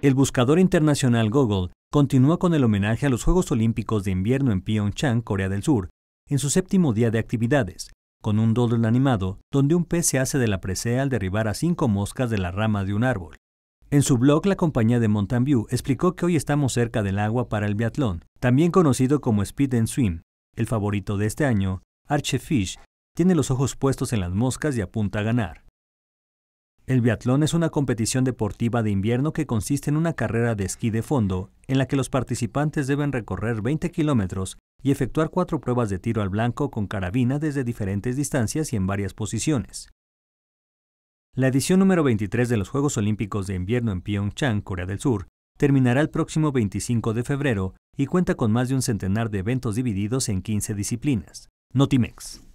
El buscador internacional Google continúa con el homenaje a los Juegos Olímpicos de Invierno en Pyeongchang, Corea del Sur, en su séptimo día de actividades, con un doodle animado donde un pez se hace de la presea al derribar a cinco moscas de la rama de un árbol. En su blog, la compañía de Mountain View explicó que hoy estamos cerca del agua para el biatlón, también conocido como Speed and Swim. El favorito de este año, Archefish, tiene los ojos puestos en las moscas y apunta a ganar. El biatlón es una competición deportiva de invierno que consiste en una carrera de esquí de fondo en la que los participantes deben recorrer 20 kilómetros y efectuar cuatro pruebas de tiro al blanco con carabina desde diferentes distancias y en varias posiciones. La edición número 23 de los Juegos Olímpicos de Invierno en Pyeongchang, Corea del Sur, terminará el próximo 25 de febrero y cuenta con más de un centenar de eventos divididos en 15 disciplinas. Notimex.